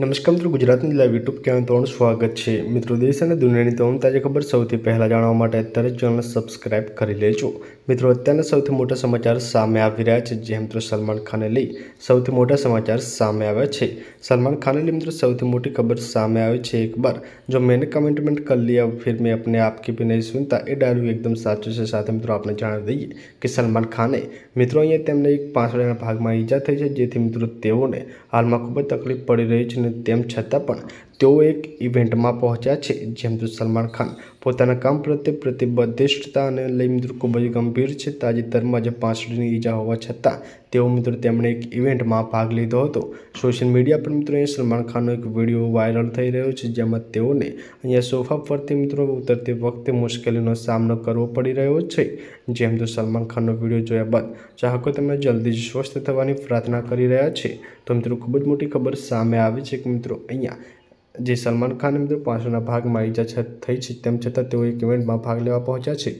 નમસ્કાર મિત્રો ગુજરાતની લાઈવ યુટ્યુબ ચેનલ તમારું સ્વાગત છે મિત્રો દેશ અને દુનિયાની તમામ તાજા ખબર સૌથી પહેલાં જાણવા માટે અત્યારે ચેનલ સબસ્ક્રાઇબ કરી લેજો મિત્રો અત્યારના સૌથી મોટા સમાચાર સામે આવી રહ્યા છે જે મિત્રો સલમાન ખાને લઈ સૌથી મોટા સમાચાર સામે આવ્યા છે સલમાન ખાને લઈ મિત્રો સૌથી મોટી ખબર સામે આવી છે એક બાર જો મેને કમિટમેન્ટ કર લિયા ફિર મેં આપને આપકી ભી નહીં સુનતા એ ડાયરી એકદમ સાચું છે સાથે મિત્રો આપણે જણાવી દઈએ કે સલમાન ખાને મિત્રો અહીંયા તેમને એક પાંસળાના ભાગમાં ઈજા થઈ છે જેથી મિત્રો તેઓને હાલમાં ખૂબ જ તકલીફ પડી રહી છે તેમ છતાં પણ તેઓ એક ઇવેન્ટમાં પહોંચ્યા છે જેમ તો સલમાન ખાન પોતાના કામ પ્રત્યે પ્રતિબદ્ધિષ્ઠતા અને લઈ મિત્રો ખૂબ જ ગંભીર છે તાજેતરમાં જ પાંચડીની ઈજા હોવા છતાં તેઓ મિત્રો તેમણે એક ઇવેન્ટમાં ભાગ લીધો હતો સોશિયલ મીડિયા પર મિત્રો અહીં સલમાન ખાનનો એક વિડીયો વાયરલ થઈ રહ્યો છે જેમાં તેઓને અહીંયા સોફા પરથી મિત્રો ઉતરતી વખતે મુશ્કેલીનો સામનો કરવો પડી રહ્યો છે જેમ તો સલમાન ખાનનો વિડીયો જોયા બાદ ચાહકો તેમને જલ્દી જ સ્વસ્થ થવાની પ્રાર્થના કરી રહ્યા છે તો મિત્રો ખૂબ જ મોટી ખબર સામે આવી છે કે મિત્રો અહીંયા જે સલમાન ખાનને મિત્રો પાછળના ભાગમાં ઈજા થઈ છે તેમ છતાં તેઓ એક ઇવેન્ટમાં ભાગ લેવા પહોંચ્યા છે